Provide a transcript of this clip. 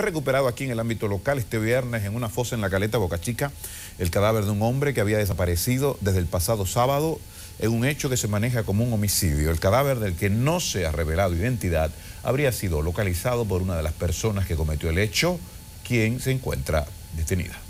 recuperado aquí en el ámbito local este viernes en una fosa en la caleta Boca Chica el cadáver de un hombre que había desaparecido desde el pasado sábado en un hecho que se maneja como un homicidio. El cadáver del que no se ha revelado identidad habría sido localizado por una de las personas que cometió el hecho, quien se encuentra detenida.